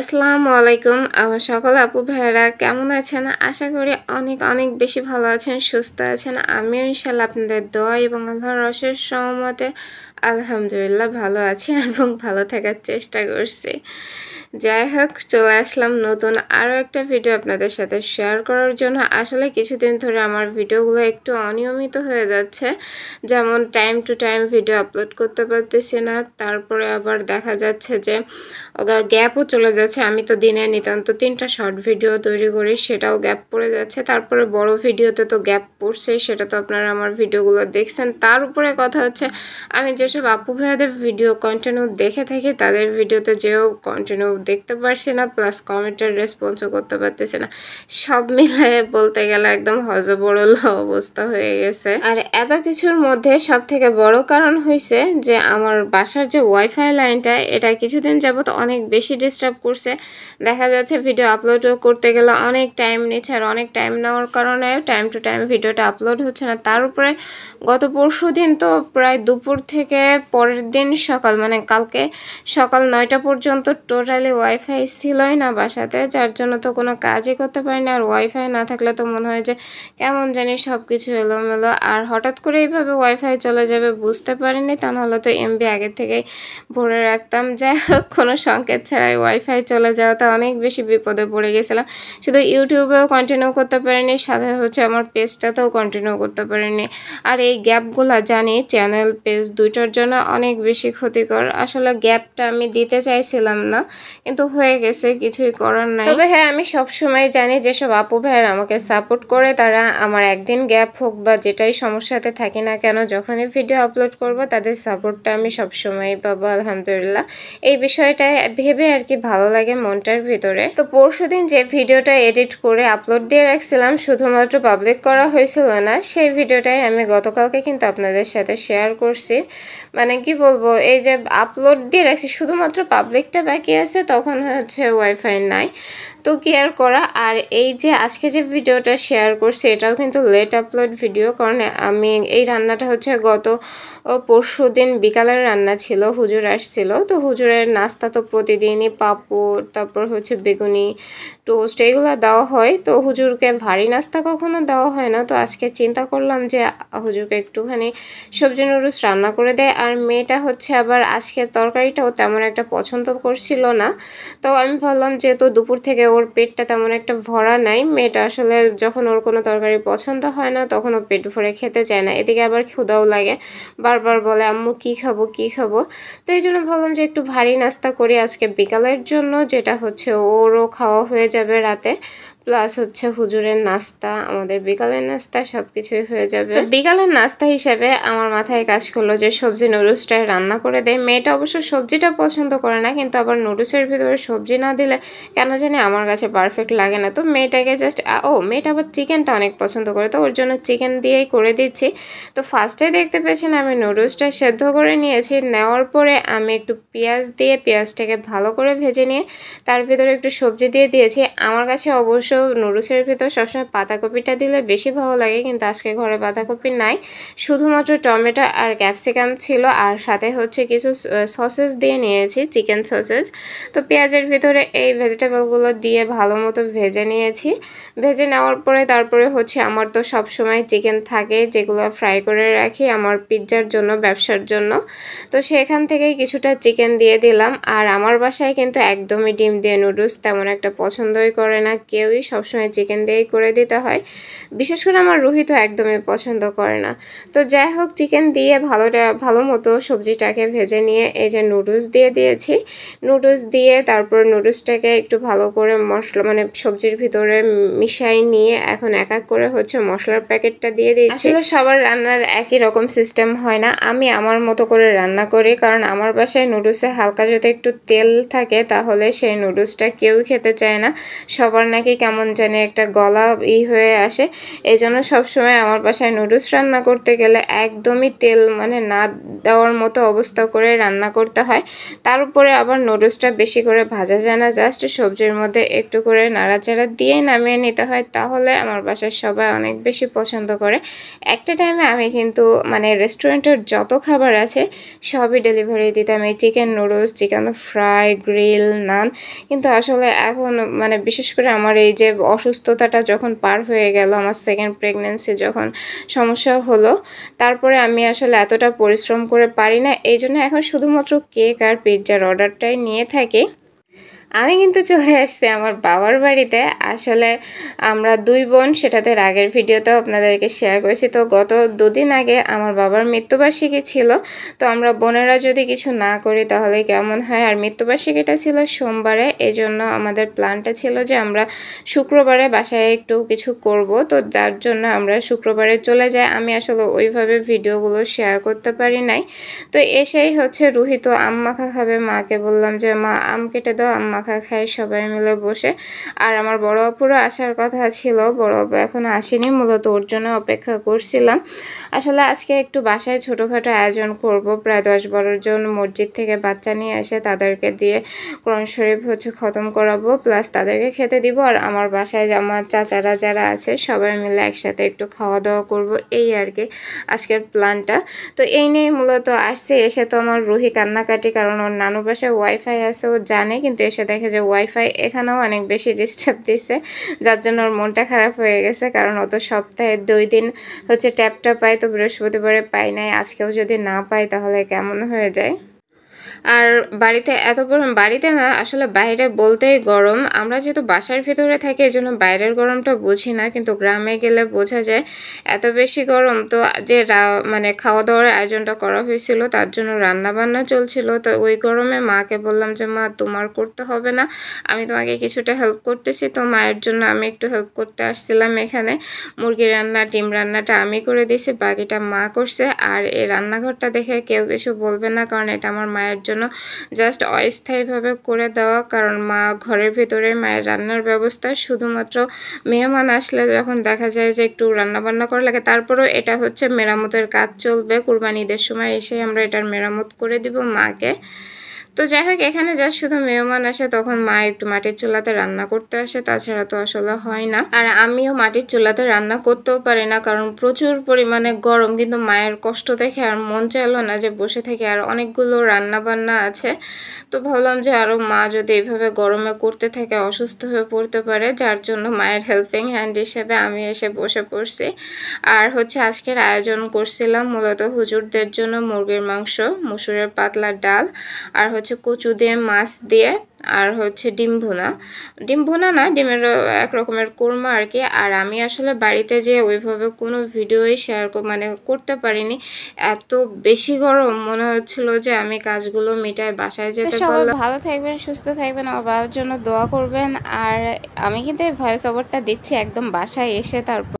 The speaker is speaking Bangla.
আসসালামু আলাইকুম আমার সকল আপু ভাইরা কেমন আছেন আশা করি অনেক অনেক বেশি ভালো আছেন সুস্থ আছেন আমিও ইনশাল্লাহ আপনাদের দোয়া এবং আল্লাহর রসের সহমতে আলহামদুলিল্লাহ ভালো আছি এবং ভালো থাকার চেষ্টা করছি যাই হোক চলে আসলাম নতুন আরও একটা ভিডিও আপনাদের সাথে শেয়ার করার জন্য আসলে কিছুদিন ধরে আমার ভিডিওগুলো একটু অনিয়মিত হয়ে যাচ্ছে যেমন time to time video upload করতে পারতেছি না তারপরে আবার দেখা যাচ্ছে যে গ্যাপও চলে যাচ্ছে আমি তো দিনে নিতান্ত তিনটা শর্ট ভিডিও তৈরি করি সেটাও গ্যাপ পড়ে যাচ্ছে তারপরে বড় ভিডিওতে তো গ্যাপ পড়ছে সেটা তো আপনারা আমার ভিডিওগুলো দেখছেন তার উপরে কথা হচ্ছে আমি যেসব আপু ভাইয়াদের ভিডিও কন্টিনিউ দেখে থাকি তাদের ভিডিওতে যেও কন্টিনিউ দেখতে পারছি না প্লাস কমেন্টের রেসপন্সও করতে পারতেছে না সব মিলায়ে বলতে গেলে একদম হজবরল অবস্থা হয়ে গেছে আর এত কিছুর মধ্যে সব থেকে বড় কারণ হয়েছে যে আমার বাসার যে ওয়াইফাই লাইনটা এটা কিছুদিন যাবত অনেক বেশি ডিস্টার্ব করছে দেখা যাচ্ছে ভিডিও আপলোডও করতে গেলে অনেক টাইম নিচ্ছে আর অনেক টাইম নেওয়ার কারণে টাইম টু টাইম ভিডিওটা আপলোড হচ্ছে না তার উপরে গত পরশু দিন তো প্রায় দুপুর থেকে পরের দিন সকাল মানে কালকে সকাল নয়টা পর্যন্ত টোটালি ওয়াইফাই ছিলই না বাসাতে যার জন্য তো কোনো কাজই করতে পারিনি আর ওয়াইফাই না থাকলে তো মনে হয় যে কেমন জানি সব কিছু এলোমেলো আর হঠাৎ করে এইভাবে ওয়াইফাই চলে যাবে বুঝতে পারিনি তা নাহলে তো এমবি আগে থেকেই ভরে রাখতাম যাই হোক কোনো সংকেত ছাড়াই ওয়াইফাই চলে যাওয়াতে অনেক বেশি বিপদে পড়ে গেছিলাম শুধু ইউটিউবেও কন্টিনিউ করতে পারিনি সাথে হচ্ছে আমার পেজটাতেও কন্টিনিউ করতে পারিনি আর এই গ্যাপগুলো জানি চ্যানেল পেজ দুইটার জন্য অনেক বেশি ক্ষতিকর আসলে গ্যাপটা আমি দিতে চাইছিলাম না কিন্তু হয়ে গেছে কিছুই করার নাই তবে হ্যাঁ আমি সব সময় জানি যে সব আপু ভাইয়ের আমাকে সাপোর্ট করে তারা আমার একদিন গ্যাপ হোক বা যেটাই সমস্যাতে থাকি না কেন যখনই ভিডিও আপলোড করব তাদের সাপোর্টটা আমি সব সময় পাবো আলহামদুলিল্লাহ এই বিষয়টা ভেবে আর কি ভালো লাগে মনটার ভিতরে তো পরশু দিন যে ভিডিওটা এডিট করে আপলোড দিয়ে রাখছিলাম শুধুমাত্র পাবলিক করা হয়েছিল না সেই ভিডিওটাই আমি গতকালকে কিন্তু আপনাদের সাথে শেয়ার করছি মানে কি বলবো এই যে আপলোড দিয়ে রাখছি শুধুমাত্র পাবলিকটা বাকি আছে তখন হচ্ছে ওয়াইফাই নাই তো কেয়ার করা আর এই যে আজকে যে ভিডিওটা শেয়ার করছি এটাও কিন্তু লেট আপলোড ভিডিও কারণ আমি এই রান্নাটা হচ্ছে গত পরশু দিন বিকালের রান্না ছিল হুজুর আসছিল তো হুজুরের নাস্তা তো প্রতিদিনই পাপড় তারপর হচ্ছে বেগুনি টোস্ট এইগুলো দেওয়া হয় তো হুজুরকে ভারী নাস্তা কখনো দেওয়া হয় না তো আজকে চিন্তা করলাম যে হুজুরকে একটুখানি সবজি নুডলস রান্না করে দেয় আর মেয়েটা হচ্ছে আবার আজকে তরকারিটাও তেমন একটা পছন্দ করছিল না তো আমি ভাবলাম যেহেতু দুপুর থেকে ওর পেটটা তেমন একটা ভরা নাই মেয়েটা আসলে যখন ওর কোনো তরকারি পছন্দ হয় না তখন ও পেট ভরে খেতে চায় না এদিকে আবার ক্ষুদাও লাগে বারবার বলে আম্মু কি খাবো কি খাবো তো এই জন্য ভাবলাম যে একটু ভারী নাস্তা করি আজকে বিকালের জন্য যেটা হচ্ছে ওরও খাওয়া হয়ে যাবে রাতে প্লাস হচ্ছে হুজুরের নাস্তা আমাদের বিকালের নাস্তা সব কিছুই হয়ে যাবে বিকালের নাস্তা হিসেবে আমার মাথায় কাজ করলো যে সবজি নুডলসটা রান্না করে দেয় মেয়েটা অবশ্য সবজিটা পছন্দ করে না কিন্তু আবার নুডলসের ভিতরে সবজি না দিলে কেন জানি আমার কাছে পারফেক্ট লাগে না তো মেয়েটাকে জাস্ট ও মেয়েটা আবার চিকেনটা অনেক পছন্দ করে তো ওর জন্য চিকেন দিয়েই করে দিচ্ছি তো ফার্স্টে দেখতে পেয়েছেন আমি নুডলসটা সেদ্ধ করে নিয়েছি নেওয়ার পরে আমি একটু পেঁয়াজ দিয়ে পেঁয়াজটাকে ভালো করে ভেজে নিয়ে তার ভিতরে একটু সবজি দিয়ে দিয়েছি আমার কাছে অবশ্য নুডলসের ভিতর সবসময় পাতাকপিটা দিলে বেশি ভালো লাগে কিন্তু আজকে ঘরে বাঁধাকপি নাই শুধুমাত্র টমেটো আর ক্যাপসিকাম ছিল আর সাথে হচ্ছে কিছু সসেস দিয়ে নিয়েছি চিকেন সসেস তো পেঁয়াজের ভিতরে এই ভেজিটেবলগুলো দিয়ে ভালো মতো ভেজে নিয়েছি ভেজে নেওয়ার পরে তারপরে হচ্ছে আমার তো সব সময় চিকেন থাকে যেগুলো ফ্রাই করে রাখি আমার পিৎজার জন্য ব্যবসার জন্য তো সেখান থেকেই কিছুটা চিকেন দিয়ে দিলাম আর আমার বাসায় কিন্তু একদমই ডিম দিয়ে নুডলস তেমন একটা পছন্দই করে না কেউই সবসময় চিকেন দিয়েই করে দিতে হয় বিশেষ করে আমার রুহি তো একদমই পছন্দ করে না তো যাই হোক চিকেন দিয়ে ভালোটা ভালো মতো সবজিটাকে ভেজে নিয়ে এই যে নুডলস দিয়ে দিয়েছি নুডলস দিয়ে দিয়ে তারপর নুডলসটাকে একটু ভালো করে মশলা মানে সবজির ভিতরে মিশাই নিয়ে এখন এক এক করে হচ্ছে মশলার প্যাকেটটা দিয়ে দিই আসলে সবার রান্নার একই রকম সিস্টেম হয় না আমি আমার মতো করে রান্না করি কারণ আমার বাসায় নুডলসে হালকা যদি একটু তেল থাকে তাহলে সেই নুডলসটা কেউ খেতে চায় না সবার নাকি কেমন জানি একটা গলা ই হয়ে আসে এই জন্য সবসময় আমার বাসায় নুডলস রান্না করতে গেলে একদমই তেল মানে না দেওয়ার মতো অবস্থা করে রান্না করতে হয় তার উপরে আবার নুডলসটা বেশি বেশি করে ভাজা যায় না জাস্ট সবজির মধ্যে একটু করে নাড়াচাড়া দিয়ে নামিয়ে নিতে হয় তাহলে আমার বাসার সবাই অনেক বেশি পছন্দ করে একটা টাইমে আমি কিন্তু মানে রেস্টুরেন্টের যত খাবার আছে সবই ডেলিভারি দিতাম এই chicken noodles chicken fry grill naan কিন্তু আসলে এখন মানে বিশেষ করে আমার এই যে অসুস্থতাটা যখন পার হয়ে গেল আমার সেকেন্ড প্রেগনেন্সি যখন সমস্যা হলো তারপরে আমি আসলে এতটা পরিশ্রম করে পারি না এই জন্য এখন শুধুমাত্র কেক আর পিৎজার অর্ডারটাই নিয়ে থাকি আমি কিন্তু চলে আসছি আমার বাবার বাড়িতে আসলে আমরা দুই বোন সেটাতে আগের ভিডিওতেও আপনাদেরকে শেয়ার করেছি তো গত দুদিন আগে আমার বাবার মৃত্যুবার্ষিকী ছিল তো আমরা বোনেরা যদি কিছু না করি তাহলে কেমন হয় আর মৃত্যুবার্ষিকীটা ছিল সোমবারে এই জন্য আমাদের প্ল্যানটা ছিল যে আমরা শুক্রবারে বাসায় একটু কিছু করব তো যার জন্য আমরা শুক্রবারে চলে যাই আমি আসলে ওইভাবে ভিডিওগুলো শেয়ার করতে পারি নাই তো এসেই হচ্ছে রুহিত আম মাখা খাবে মাকে বললাম যে মা আম কেটে দাও আম মাখা খাই সবাই মিলে বসে আর আমার বড় অপুরও আসার কথা ছিল বড় অপু এখনও আসেনি মূলত ওর জন্য অপেক্ষা করছিলাম আসলে আজকে একটু বাসায় ছোটোখাটো আয়োজন করব প্রায় দশ বারোর জন মসজিদ থেকে বাচ্চা নিয়ে এসে তাদেরকে দিয়ে কোরআন শরীফ হচ্ছে খতম করাবো প্লাস তাদেরকে খেতে দিব আর আমার বাসায় আমার চাচারা যারা আছে সবাই মিলে একসাথে একটু খাওয়া দাওয়া করব এই আর কি আজকের প্ল্যানটা তো এই নিয়ে মূলত আসছে এসে তো আমার রুহি কান্নাকাটি কারণ ওর নানু বাসায় ওয়াইফাই আছে ও জানে কিন্তু এসে দেখে যে ওয়াইফাই এখানেও অনেক বেশি ডিস্টার্ব দিছে যার জন্য ওর মনটা খারাপ হয়ে গেছে কারণ অত সপ্তাহে দুই দিন হচ্ছে ট্যাপটা পায় তো বৃহস্পতিবারে পাই নাই আজকেও যদি না পাই তাহলে কেমন হয়ে যায় আর বাড়িতে এত গরম বাড়িতে না আসলে বাইরে বলতেই গরম আমরা যেহেতু বাসার ভিতরে থাকি এই জন্য বাইরের গরমটা বুঝি না কিন্তু গ্রামে গেলে বোঝা যায় এত বেশি গরম তো যে মানে খাওয়া দাওয়ার আয়োজনটা করা হয়েছিল তার জন্য রান্না বান্না চলছিল তো ওই গরমে মাকে বললাম যে মা তোমার করতে হবে না আমি তোমাকে কিছুটা হেল্প করতেছি তো মায়ের জন্য আমি একটু হেল্প করতে আসছিলাম এখানে মুরগি রান্না ডিম রান্নাটা আমি করে দিয়েছি বাকিটা মা করছে আর এই রান্নাঘরটা দেখে কেউ কিছু বলবে না কারণ এটা আমার মায়ের মায়ের জন্য জাস্ট অস্থায়ীভাবে করে দেওয়া কারণ মা ঘরের ভেতরে মায়ের রান্নার ব্যবস্থা শুধুমাত্র মেহমান আসলে যখন দেখা যায় যে একটু রান্নাবান্না করা লাগে তারপরেও এটা হচ্ছে মেরামতের কাজ চলবে কোরবানিদের ঈদের সময় এসে আমরা এটার মেরামত করে দিব মাকে তো যাই হোক এখানে যা শুধু মেহমান আসে তখন মা একটু মাটির চুলাতে রান্না করতে আসে তাছাড়া তো আসলে হয় না আর আমিও মাটির চুলাতে রান্না করতেও পারি না কারণ প্রচুর পরিমাণে গরম কিন্তু মায়ের কষ্ট দেখে আর মন চাইলো না যে বসে থেকে আর অনেকগুলো রান্না বান্না আছে তো ভাবলাম যে আরও মা যদি এভাবে গরমে করতে থাকে অসুস্থ হয়ে পড়তে পারে যার জন্য মায়ের হেল্পিং হ্যান্ড হিসেবে আমি এসে বসে পড়ছি আর হচ্ছে আজকের আয়োজন করছিলাম মূলত হুজুরদের জন্য মুরগির মাংস মুসুরের পাতলা ডাল আর হচ্ছে কচু দিয়ে মাছ দিয়ে আর হচ্ছে ডিম ভুনা ডিম ভুনা না ডিমের এক রকমের কোরমা আর কি আর আমি আসলে বাড়িতে যে ওইভাবে কোনো ভিডিওই শেয়ার মানে করতে পারিনি এত বেশি গরম মনে হচ্ছিল যে আমি কাজগুলো মেটায় বাসায় যেতে পারলাম ভালো থাকবেন সুস্থ থাকবেন অভাবের জন্য দোয়া করবেন আর আমি কিন্তু ভয়েস অবরটা দিচ্ছি একদম বাসায় এসে তারপর